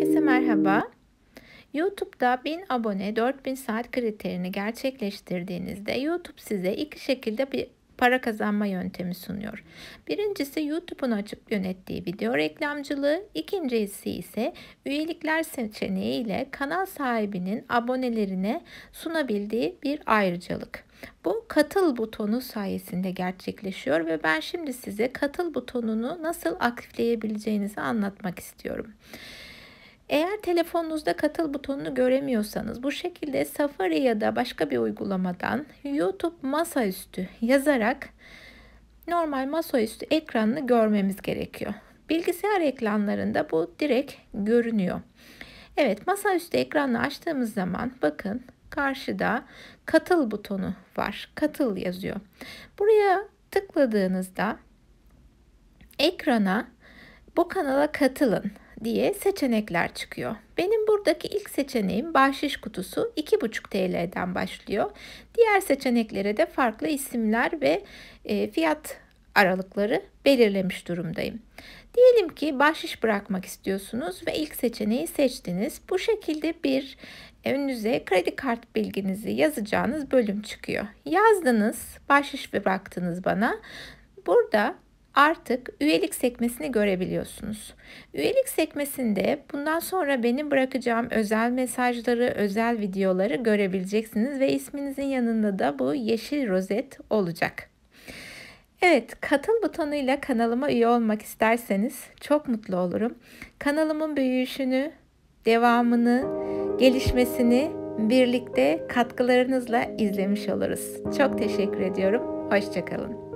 Herkese merhaba. YouTube'da 1000 abone 4000 saat kriterini gerçekleştirdiğinizde YouTube size iki şekilde bir para kazanma yöntemi sunuyor. Birincisi YouTube'un açıp yönettiği video reklamcılığı, ikincisi ise üyelikler seçeneği ile kanal sahibinin abonelerine sunabildiği bir ayrıcalık. Bu katıl butonu sayesinde gerçekleşiyor ve ben şimdi size katıl butonunu nasıl aktifleyebileceğinizi anlatmak istiyorum. Eğer telefonunuzda katıl butonunu göremiyorsanız bu şekilde Safari ya da başka bir uygulamadan YouTube masaüstü yazarak normal masaüstü ekranını görmemiz gerekiyor. Bilgisayar ekranlarında bu direkt görünüyor. Evet masaüstü ekranını açtığımız zaman bakın karşıda katıl butonu var. Katıl yazıyor. Buraya tıkladığınızda ekrana bu kanala katılın diye seçenekler çıkıyor. Benim buradaki ilk seçeneğim bahşiş kutusu 2,5 TL'den başlıyor. Diğer seçeneklere de farklı isimler ve e, fiyat aralıkları belirlemiş durumdayım. Diyelim ki bahşiş bırakmak istiyorsunuz ve ilk seçeneği seçtiniz. Bu şekilde bir e, önünüze kredi kart bilginizi yazacağınız bölüm çıkıyor. Yazdınız, bahşiş bıraktınız bana. Burada artık üyelik sekmesini görebiliyorsunuz. Üyelik sekmesinde bundan sonra benim bırakacağım özel mesajları, özel videoları görebileceksiniz ve isminizin yanında da bu yeşil rozet olacak. Evet, katıl butonuyla kanalıma üye olmak isterseniz çok mutlu olurum. Kanalımın büyüyüşünü, devamını, gelişmesini birlikte katkılarınızla izlemiş oluruz. Çok teşekkür ediyorum. Hoşçakalın.